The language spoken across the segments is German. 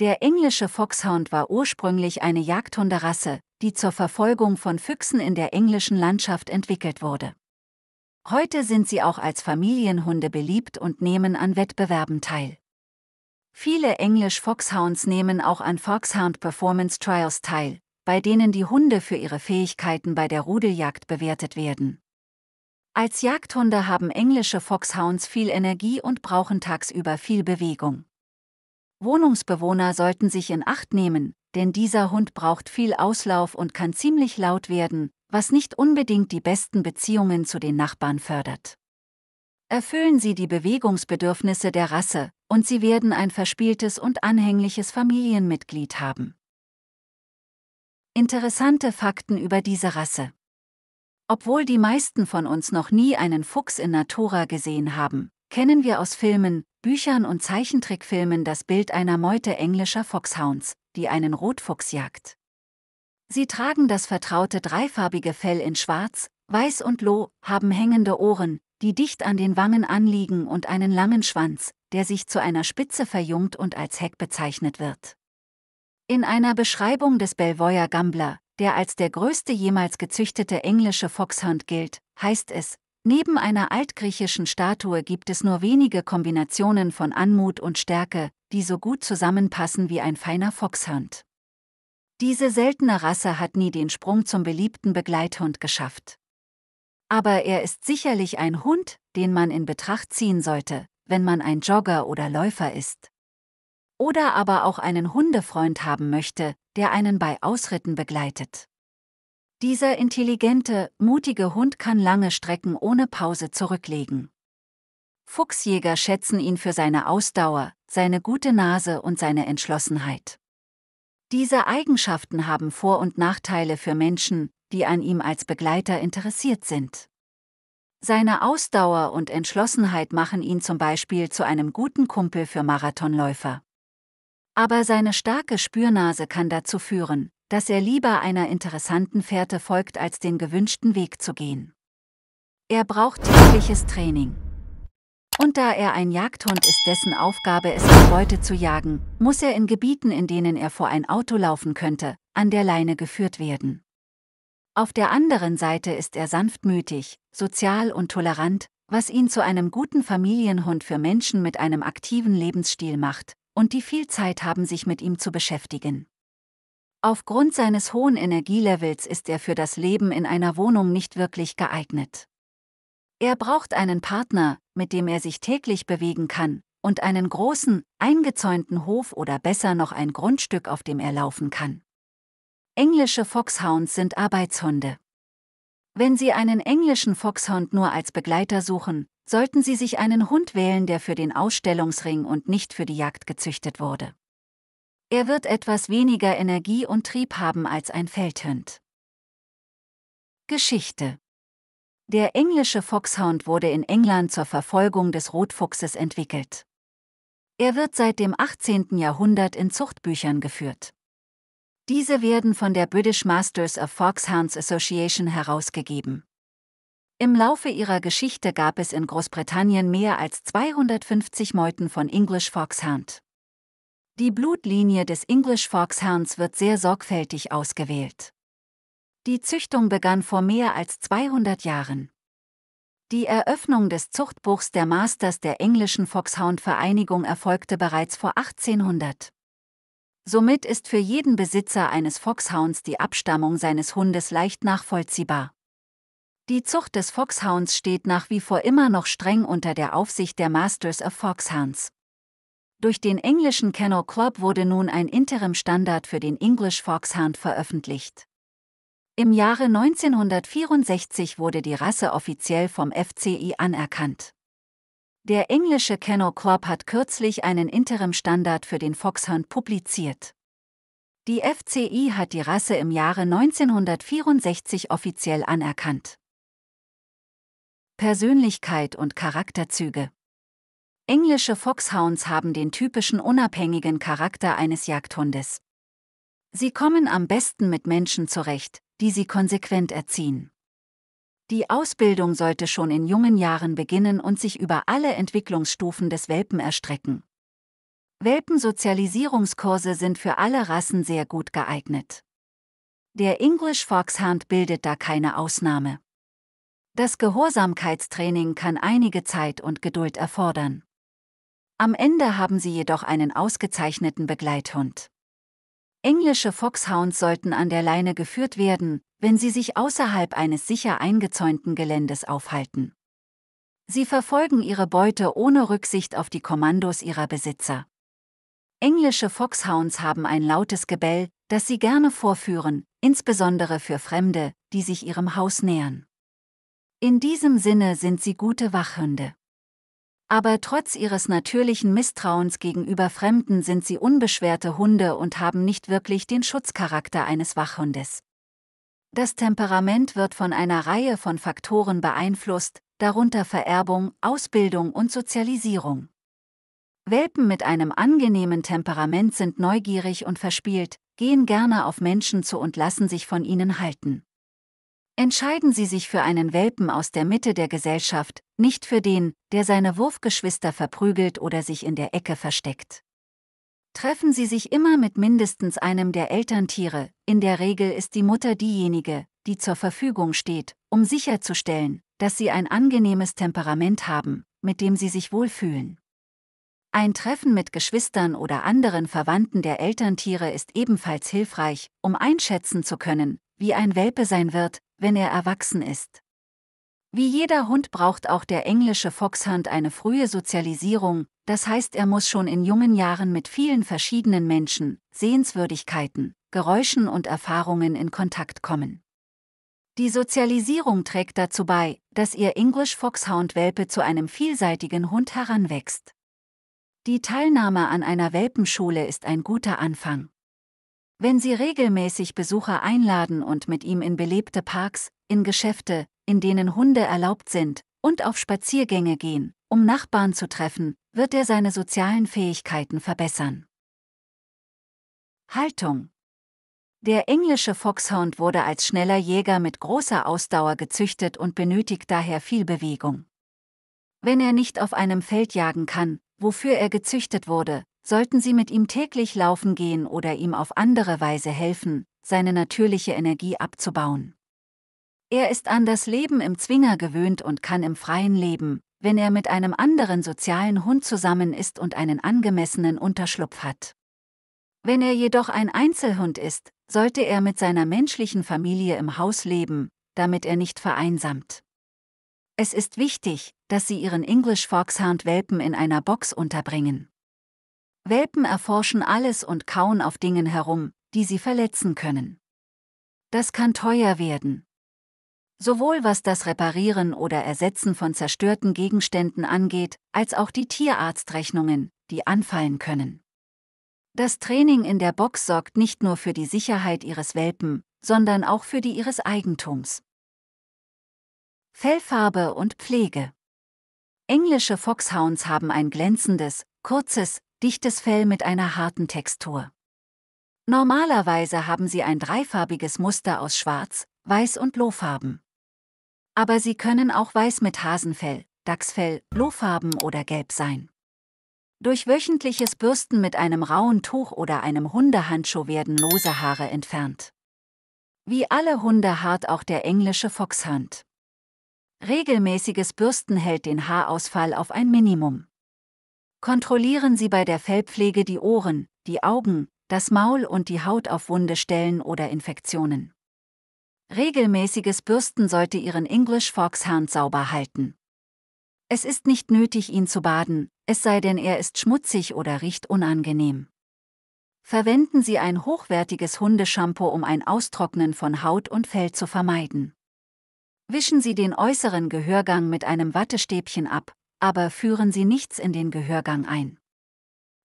Der englische Foxhound war ursprünglich eine Jagdhunderasse, die zur Verfolgung von Füchsen in der englischen Landschaft entwickelt wurde. Heute sind sie auch als Familienhunde beliebt und nehmen an Wettbewerben teil. Viele English Foxhounds nehmen auch an Foxhound Performance Trials teil, bei denen die Hunde für ihre Fähigkeiten bei der Rudeljagd bewertet werden. Als Jagdhunde haben englische Foxhounds viel Energie und brauchen tagsüber viel Bewegung. Wohnungsbewohner sollten sich in Acht nehmen, denn dieser Hund braucht viel Auslauf und kann ziemlich laut werden, was nicht unbedingt die besten Beziehungen zu den Nachbarn fördert. Erfüllen Sie die Bewegungsbedürfnisse der Rasse, und Sie werden ein verspieltes und anhängliches Familienmitglied haben. Interessante Fakten über diese Rasse. Obwohl die meisten von uns noch nie einen Fuchs in Natura gesehen haben, kennen wir aus Filmen, Büchern und Zeichentrickfilmen das Bild einer Meute englischer Foxhounds, die einen Rotfuchs jagt. Sie tragen das vertraute dreifarbige Fell in Schwarz, Weiß und Loh, haben hängende Ohren, die dicht an den Wangen anliegen und einen langen Schwanz, der sich zu einer Spitze verjüngt und als Heck bezeichnet wird. In einer Beschreibung des Belvoir Gambler, der als der größte jemals gezüchtete englische Foxhound gilt, heißt es, neben einer altgriechischen Statue gibt es nur wenige Kombinationen von Anmut und Stärke, die so gut zusammenpassen wie ein feiner Foxhound. Diese seltene Rasse hat nie den Sprung zum beliebten Begleithund geschafft. Aber er ist sicherlich ein Hund, den man in Betracht ziehen sollte, wenn man ein Jogger oder Läufer ist. Oder aber auch einen Hundefreund haben möchte, der einen bei Ausritten begleitet. Dieser intelligente, mutige Hund kann lange Strecken ohne Pause zurücklegen. Fuchsjäger schätzen ihn für seine Ausdauer, seine gute Nase und seine Entschlossenheit. Diese Eigenschaften haben Vor- und Nachteile für Menschen, die an ihm als Begleiter interessiert sind. Seine Ausdauer und Entschlossenheit machen ihn zum Beispiel zu einem guten Kumpel für Marathonläufer. Aber seine starke Spürnase kann dazu führen, dass er lieber einer interessanten Fährte folgt, als den gewünschten Weg zu gehen. Er braucht tägliches Training. Und da er ein Jagdhund ist, dessen Aufgabe es ist, Beute zu jagen, muss er in Gebieten, in denen er vor ein Auto laufen könnte, an der Leine geführt werden. Auf der anderen Seite ist er sanftmütig, sozial und tolerant, was ihn zu einem guten Familienhund für Menschen mit einem aktiven Lebensstil macht, und die viel Zeit haben, sich mit ihm zu beschäftigen. Aufgrund seines hohen Energielevels ist er für das Leben in einer Wohnung nicht wirklich geeignet. Er braucht einen Partner, mit dem er sich täglich bewegen kann, und einen großen, eingezäunten Hof oder besser noch ein Grundstück, auf dem er laufen kann. Englische Foxhounds sind Arbeitshunde. Wenn Sie einen englischen Foxhound nur als Begleiter suchen, sollten Sie sich einen Hund wählen, der für den Ausstellungsring und nicht für die Jagd gezüchtet wurde. Er wird etwas weniger Energie und Trieb haben als ein Feldhund. Geschichte der englische Foxhound wurde in England zur Verfolgung des Rotfuchses entwickelt. Er wird seit dem 18. Jahrhundert in Zuchtbüchern geführt. Diese werden von der British Masters of Foxhounds Association herausgegeben. Im Laufe ihrer Geschichte gab es in Großbritannien mehr als 250 Meuten von English Foxhound. Die Blutlinie des English Foxhounds wird sehr sorgfältig ausgewählt. Die Züchtung begann vor mehr als 200 Jahren. Die Eröffnung des Zuchtbuchs der Masters der englischen Foxhound-Vereinigung erfolgte bereits vor 1800. Somit ist für jeden Besitzer eines Foxhounds die Abstammung seines Hundes leicht nachvollziehbar. Die Zucht des Foxhounds steht nach wie vor immer noch streng unter der Aufsicht der Masters of Foxhounds. Durch den englischen Kennel Club wurde nun ein Interim-Standard für den English Foxhound veröffentlicht. Im Jahre 1964 wurde die Rasse offiziell vom FCI anerkannt. Der englische Kennel Corp hat kürzlich einen Interimstandard für den Foxhound publiziert. Die FCI hat die Rasse im Jahre 1964 offiziell anerkannt. Persönlichkeit und Charakterzüge Englische Foxhounds haben den typischen unabhängigen Charakter eines Jagdhundes. Sie kommen am besten mit Menschen zurecht, die sie konsequent erziehen. Die Ausbildung sollte schon in jungen Jahren beginnen und sich über alle Entwicklungsstufen des Welpen erstrecken. Welpensozialisierungskurse sind für alle Rassen sehr gut geeignet. Der English Foxhound bildet da keine Ausnahme. Das Gehorsamkeitstraining kann einige Zeit und Geduld erfordern. Am Ende haben sie jedoch einen ausgezeichneten Begleithund. Englische Foxhounds sollten an der Leine geführt werden, wenn sie sich außerhalb eines sicher eingezäunten Geländes aufhalten. Sie verfolgen ihre Beute ohne Rücksicht auf die Kommandos ihrer Besitzer. Englische Foxhounds haben ein lautes Gebell, das sie gerne vorführen, insbesondere für Fremde, die sich ihrem Haus nähern. In diesem Sinne sind sie gute Wachhunde aber trotz ihres natürlichen Misstrauens gegenüber Fremden sind sie unbeschwerte Hunde und haben nicht wirklich den Schutzcharakter eines Wachhundes. Das Temperament wird von einer Reihe von Faktoren beeinflusst, darunter Vererbung, Ausbildung und Sozialisierung. Welpen mit einem angenehmen Temperament sind neugierig und verspielt, gehen gerne auf Menschen zu und lassen sich von ihnen halten. Entscheiden Sie sich für einen Welpen aus der Mitte der Gesellschaft, nicht für den, der seine Wurfgeschwister verprügelt oder sich in der Ecke versteckt. Treffen Sie sich immer mit mindestens einem der Elterntiere, in der Regel ist die Mutter diejenige, die zur Verfügung steht, um sicherzustellen, dass Sie ein angenehmes Temperament haben, mit dem Sie sich wohlfühlen. Ein Treffen mit Geschwistern oder anderen Verwandten der Elterntiere ist ebenfalls hilfreich, um einschätzen zu können, wie ein Welpe sein wird, wenn er erwachsen ist. Wie jeder Hund braucht auch der englische Foxhound eine frühe Sozialisierung, das heißt er muss schon in jungen Jahren mit vielen verschiedenen Menschen, Sehenswürdigkeiten, Geräuschen und Erfahrungen in Kontakt kommen. Die Sozialisierung trägt dazu bei, dass ihr English Foxhound Welpe zu einem vielseitigen Hund heranwächst. Die Teilnahme an einer Welpenschule ist ein guter Anfang. Wenn Sie regelmäßig Besucher einladen und mit ihm in belebte Parks, in Geschäfte, in denen Hunde erlaubt sind, und auf Spaziergänge gehen, um Nachbarn zu treffen, wird er seine sozialen Fähigkeiten verbessern. Haltung Der englische Foxhound wurde als schneller Jäger mit großer Ausdauer gezüchtet und benötigt daher viel Bewegung. Wenn er nicht auf einem Feld jagen kann, wofür er gezüchtet wurde, sollten sie mit ihm täglich laufen gehen oder ihm auf andere Weise helfen, seine natürliche Energie abzubauen. Er ist an das Leben im Zwinger gewöhnt und kann im Freien leben, wenn er mit einem anderen sozialen Hund zusammen ist und einen angemessenen Unterschlupf hat. Wenn er jedoch ein Einzelhund ist, sollte er mit seiner menschlichen Familie im Haus leben, damit er nicht vereinsamt. Es ist wichtig, dass Sie Ihren English Foxhound-Welpen in einer Box unterbringen. Welpen erforschen alles und kauen auf Dingen herum, die sie verletzen können. Das kann teuer werden. Sowohl was das Reparieren oder Ersetzen von zerstörten Gegenständen angeht, als auch die Tierarztrechnungen, die anfallen können. Das Training in der Box sorgt nicht nur für die Sicherheit ihres Welpen, sondern auch für die ihres Eigentums. Fellfarbe und Pflege Englische Foxhounds haben ein glänzendes, kurzes, dichtes Fell mit einer harten Textur. Normalerweise haben sie ein dreifarbiges Muster aus Schwarz, Weiß und Lohfarben. Aber sie können auch weiß mit Hasenfell, Dachsfell, Lohfarben oder gelb sein. Durch wöchentliches Bürsten mit einem rauen Tuch oder einem Hundehandschuh werden lose Haare entfernt. Wie alle Hunde hart auch der englische Foxhound. Regelmäßiges Bürsten hält den Haarausfall auf ein Minimum. Kontrollieren Sie bei der Fellpflege die Ohren, die Augen, das Maul und die Haut auf Wundestellen oder Infektionen. Regelmäßiges Bürsten sollte Ihren English Foxhound sauber halten. Es ist nicht nötig, ihn zu baden, es sei denn, er ist schmutzig oder riecht unangenehm. Verwenden Sie ein hochwertiges Hundeshampoo, um ein Austrocknen von Haut und Fell zu vermeiden. Wischen Sie den äußeren Gehörgang mit einem Wattestäbchen ab, aber führen Sie nichts in den Gehörgang ein.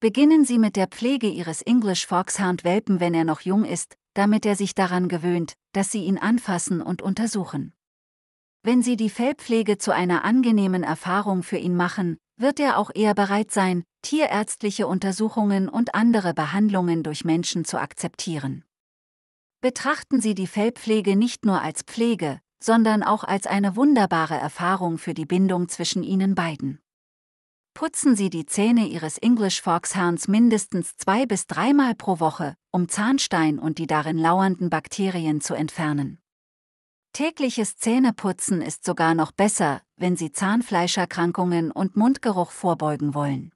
Beginnen Sie mit der Pflege Ihres English Foxhound Welpen, wenn er noch jung ist, damit er sich daran gewöhnt, dass Sie ihn anfassen und untersuchen. Wenn Sie die Fellpflege zu einer angenehmen Erfahrung für ihn machen, wird er auch eher bereit sein, tierärztliche Untersuchungen und andere Behandlungen durch Menschen zu akzeptieren. Betrachten Sie die Fellpflege nicht nur als Pflege, sondern auch als eine wunderbare Erfahrung für die Bindung zwischen ihnen beiden. Putzen Sie die Zähne Ihres English Foxhounds mindestens zwei bis dreimal pro Woche, um Zahnstein und die darin lauernden Bakterien zu entfernen. Tägliches Zähneputzen ist sogar noch besser, wenn Sie Zahnfleischerkrankungen und Mundgeruch vorbeugen wollen.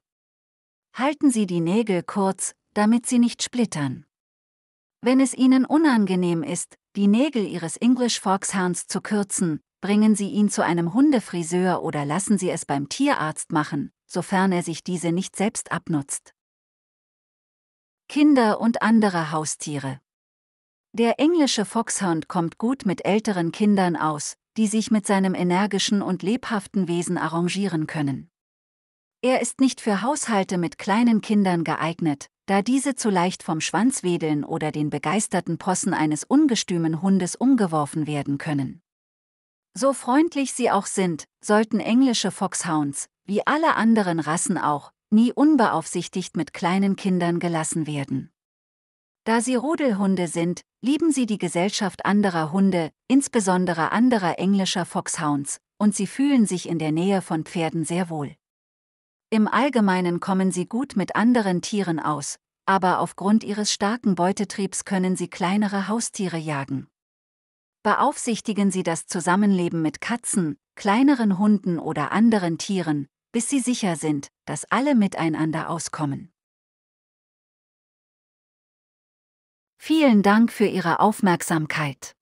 Halten Sie die Nägel kurz, damit sie nicht splittern. Wenn es Ihnen unangenehm ist, die Nägel ihres English Foxhounds zu kürzen, bringen sie ihn zu einem Hundefriseur oder lassen sie es beim Tierarzt machen, sofern er sich diese nicht selbst abnutzt. Kinder und andere Haustiere Der englische Foxhound kommt gut mit älteren Kindern aus, die sich mit seinem energischen und lebhaften Wesen arrangieren können. Er ist nicht für Haushalte mit kleinen Kindern geeignet, da diese zu leicht vom Schwanz wedeln oder den begeisterten Possen eines ungestümen Hundes umgeworfen werden können. So freundlich sie auch sind, sollten englische Foxhounds, wie alle anderen Rassen auch, nie unbeaufsichtigt mit kleinen Kindern gelassen werden. Da sie Rudelhunde sind, lieben sie die Gesellschaft anderer Hunde, insbesondere anderer englischer Foxhounds, und sie fühlen sich in der Nähe von Pferden sehr wohl. Im Allgemeinen kommen sie gut mit anderen Tieren aus, aber aufgrund ihres starken Beutetriebs können sie kleinere Haustiere jagen. Beaufsichtigen Sie das Zusammenleben mit Katzen, kleineren Hunden oder anderen Tieren, bis Sie sicher sind, dass alle miteinander auskommen. Vielen Dank für Ihre Aufmerksamkeit.